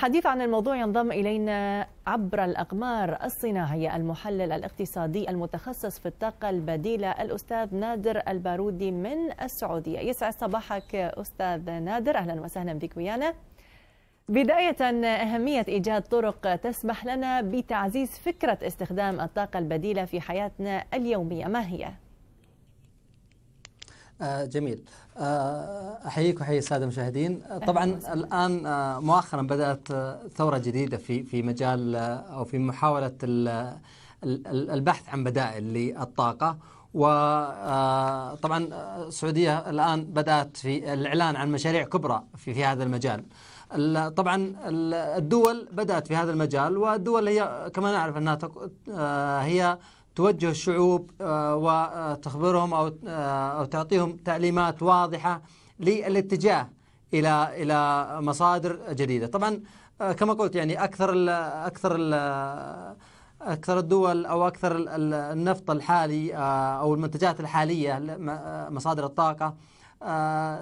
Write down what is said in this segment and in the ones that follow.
حديث عن الموضوع ينضم إلينا عبر الأقمار الصناعية المحلل الاقتصادي المتخصص في الطاقة البديلة الأستاذ نادر البارودي من السعودية يسعد صباحك أستاذ نادر أهلا وسهلا بك ويانا بداية أهمية إيجاد طرق تسمح لنا بتعزيز فكرة استخدام الطاقة البديلة في حياتنا اليومية ما هي؟ آه، جميل آه، أحييك وأحيي السادة المشاهدين آه، طبعا الآن مؤخرا بدأت ثورة جديدة في في مجال أو في محاولة البحث عن بدائل للطاقة وطبعا السعودية الآن بدأت في الإعلان عن مشاريع كبرى في, في هذا المجال طبعا الدول بدأت في هذا المجال والدول هي كما نعرف أنها هي توجه الشعوب آه، وتخبرهم أو آه، أو تعطيهم تعليمات واضحة للاتجاه إلى إلى مصادر جديدة طبعا آه، كما قلت يعني أكثر الـ أكثر الـ أكثر الدول أو أكثر النفط الحالي أو المنتجات الحالية مصادر الطاقة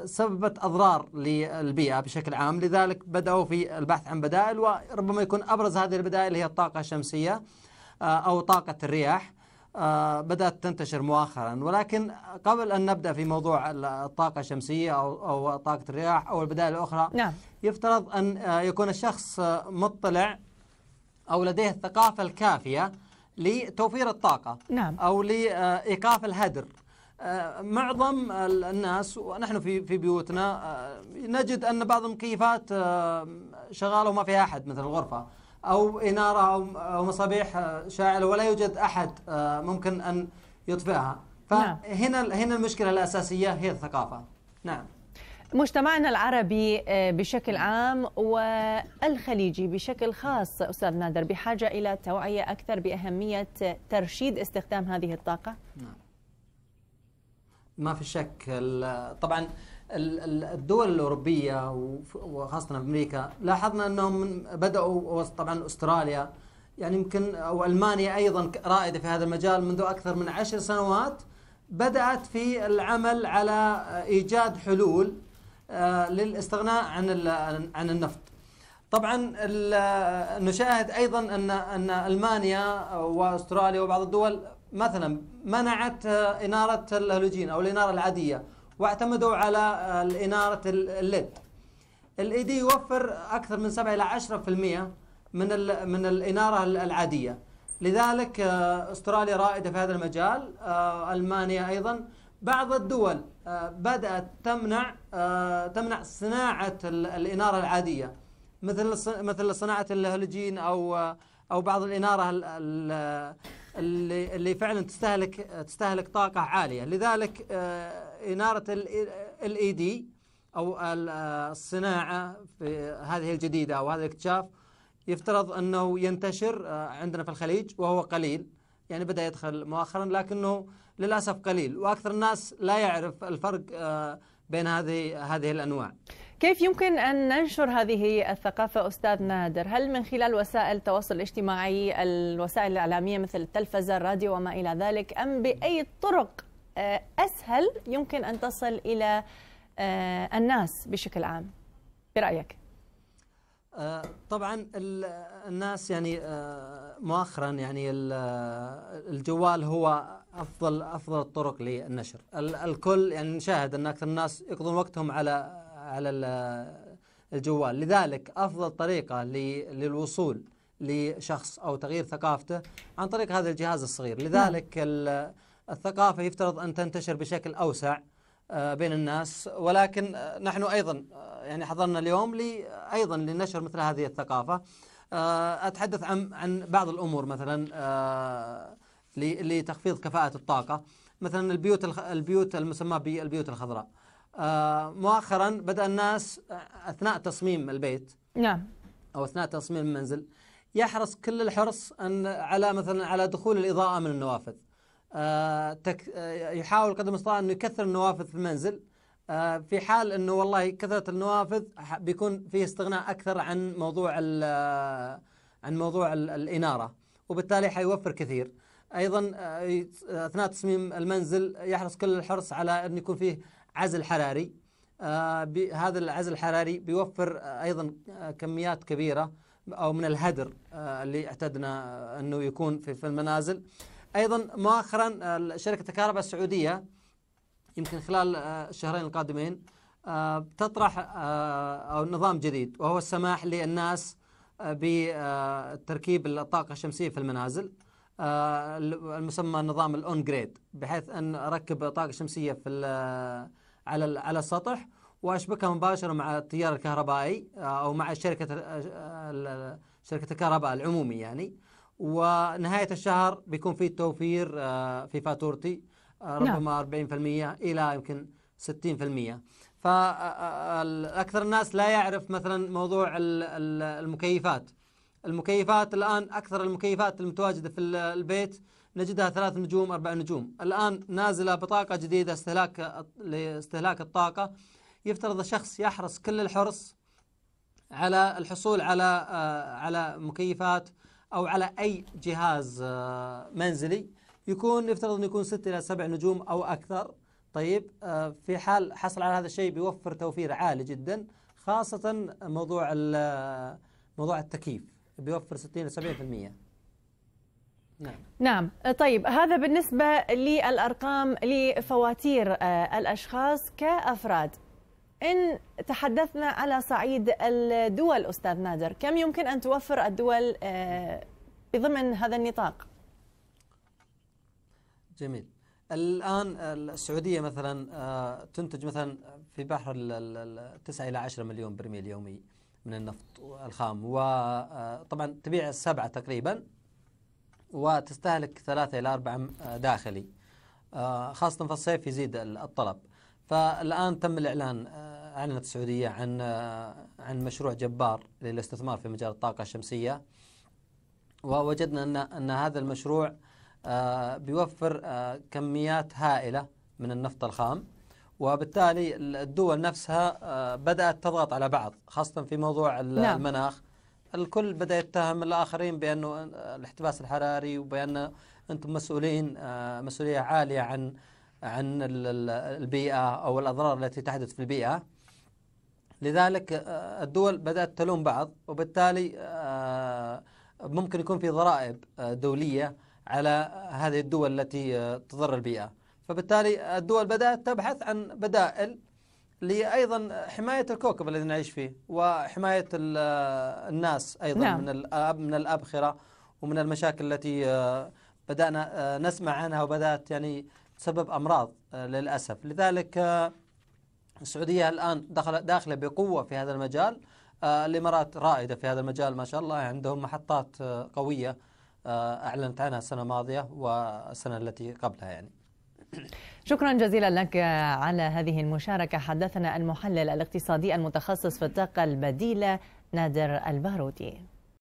سببت أضرار للبيئة بشكل عام لذلك بدأوا في البحث عن بدائل وربما يكون أبرز هذه البدائل هي الطاقة الشمسية أو طاقة الرياح آه، بدأت تنتشر مؤخرا ولكن قبل أن نبدأ في موضوع الطاقة الشمسية أو, طاقة الرياح أو البدائل الأخرى نعم. يفترض أن آه، يكون الشخص مطلع أو لديه الثقافة الكافية لتوفير الطاقة نعم. أو لإيقاف الهدر آه، معظم الناس ونحن في في بيوتنا نجد ان بعض المكيفات شغاله وما فيها احد مثل الغرفه او اناره او مصابيح آه، شاعله ولا يوجد احد آه، ممكن ان يطفئها نعم. فهنا هنا المشكله الاساسيه هي الثقافه نعم مجتمعنا العربي آه، بشكل عام والخليجي بشكل خاص استاذ نادر بحاجه الى توعيه اكثر باهميه ترشيد استخدام هذه الطاقه نعم ما في شك طبعا الدول الاوروبيه وخاصه امريكا لاحظنا انهم بداوا طبعا استراليا يعني يمكن او المانيا ايضا رائده في هذا المجال منذ اكثر من عشر سنوات بدات في العمل على ايجاد حلول آه، للاستغناء عن عن النفط. طبعا نشاهد ايضا ان ان المانيا واستراليا وبعض الدول مثلا منعت آه، اناره الهالوجين او الاناره العاديه واعتمدوا على الاناره الليد الاي دي يوفر اكثر من 7 الى 10% من من الاناره العاديه لذلك آه، استراليا رائده في هذا المجال آه، المانيا ايضا بعض الدول آه، بدات تمنع تمنع صناعه الاناره العاديه مثل مثل صناعه الهالوجين او او بعض الاناره اللي اللي فعلا تستهلك تستهلك طاقه عاليه لذلك إنارة ال اي دي أو آه، الصناعة في هذه الجديدة أو هذا الاكتشاف يفترض أنه ينتشر آه، عندنا في الخليج وهو قليل يعني بدأ يدخل مؤخرا لكنه للأسف قليل وأكثر الناس لا يعرف الفرق آه، بين هذه هذه الأنواع كيف يمكن أن ننشر هذه الثقافة أستاذ نادر؟ هل من خلال وسائل التواصل الاجتماعي الوسائل الإعلامية مثل التلفزة الراديو وما إلى ذلك أم بأي طرق آه، اسهل يمكن ان تصل الى آه، الناس بشكل عام برايك آه، طبعا الناس يعني مؤخرا يعني الجوال هو افضل افضل الطرق للنشر الكل يعني نشاهد ان اكثر الناس يقضون وقتهم على على الجوال لذلك افضل طريقه للوصول لشخص او تغيير ثقافته عن طريق هذا الجهاز الصغير نعم. لذلك نعم. الثقافة يفترض أن تنتشر بشكل أوسع آه، بين الناس ولكن آه، نحن أيضا آه، يعني حضرنا اليوم لي أيضا لنشر مثل هذه الثقافة أتحدث عن عن بعض الأمور مثلا لتخفيض كفاءة الطاقة مثلا البيوت البيوت المسمى بالبيوت الخضراء مؤخرا بدأ الناس أثناء تصميم البيت نعم أو أثناء تصميم المنزل يحرص كل الحرص أن على مثلا على دخول الإضاءة من النوافذ آه، آه، يحاول قدر المستطاع انه يكثر النوافذ في المنزل آه، في حال انه والله كثره النوافذ بيكون في استغناء اكثر عن موضوع عن موضوع الاناره وبالتالي حيوفر كثير ايضا اثناء تصميم المنزل يحرص كل الحرص على ان يكون فيه عزل حراري هذا العزل الحراري بيوفر ايضا كميات كبيره او من الهدر اللي اعتدنا انه يكون في المنازل أيضا مؤخرا آه، شركة الكهرباء السعودية يمكن خلال آه، الشهرين القادمين آه، تطرح أو نظام جديد وهو السماح للناس بتركيب الطاقة الشمسية في المنازل المسمى نظام الأون جريد بحيث أن أركب طاقة شمسية في على على السطح واشبكها مباشره مع التيار الكهربائي او مع شركه شركه الكهرباء العمومي يعني ونهايه الشهر بيكون آه، آه، نعم. في توفير في فاتورتي ربما نعم. 40% الى يمكن 60% فاكثر آه، الناس لا يعرف مثلا موضوع المكيفات المكيفات الان اكثر المكيفات المتواجده في البيت نجدها ثلاث نجوم اربع نجوم الان نازله بطاقه جديده استهلاك لاستهلاك الطاقه يفترض الشخص يحرص كل الحرص على الحصول على على مكيفات أو على أي جهاز آه، منزلي يكون يفترض أن يكون ست إلى سبع نجوم أو أكثر طيب آه، في حال حصل على هذا الشيء بيوفر توفير عالي جدا خاصة موضوع آه، موضوع التكييف بيوفر 60 إلى 70% نعم. نعم طيب هذا بالنسبة للأرقام لفواتير الأشخاص كأفراد إن تحدثنا على صعيد الدول أستاذ نادر كم يمكن أن توفر الدول آه، بضمن هذا النطاق؟ جميل الآن السعودية مثلا آه، تنتج مثلا في بحر 9 إلى 10 مليون برميل يومي من النفط الخام وطبعا آه، تبيع السبعة تقريبا وتستهلك ثلاثة إلى أربعة داخلي خاصة في الصيف يزيد الطلب فالآن تم الإعلان آه، أعلنت السعودية عن آه، عن مشروع جبار للاستثمار في مجال الطاقة الشمسية ووجدنا أن أن هذا المشروع آه، بيوفر كميات هائلة من النفط الخام وبالتالي الدول نفسها بدأت تضغط على بعض خاصة في موضوع نعم. المناخ الكل بدأ يتهم الآخرين بأنه الاحتباس الحراري وبأن أنتم مسؤولين مسؤولية عالية عن عن البيئة أو الأضرار التي تحدث في البيئة لذلك آه، الدول بدأت تلوم بعض وبالتالي آه، ممكن يكون في ضرائب آه، دولية على هذه الدول التي تضر البيئة فبالتالي الدول بدأت تبحث عن بدائل لأيضا حماية الكوكب الذي نعيش فيه وحماية الناس أيضا نعم. من من الأبخرة ومن المشاكل التي بدأنا نسمع عنها وبدأت يعني تسبب أمراض آه، للأسف لذلك آه، السعودية الآن دخل داخلة بقوة في هذا المجال آه، الإمارات رائدة في هذا المجال ما شاء الله عندهم محطات قوية أعلنت عنها السنة الماضية والسنة التي قبلها يعني شكرا جزيلا لك على هذه المشاركة حدثنا المحلل الاقتصادي المتخصص في الطاقة البديلة نادر البارودي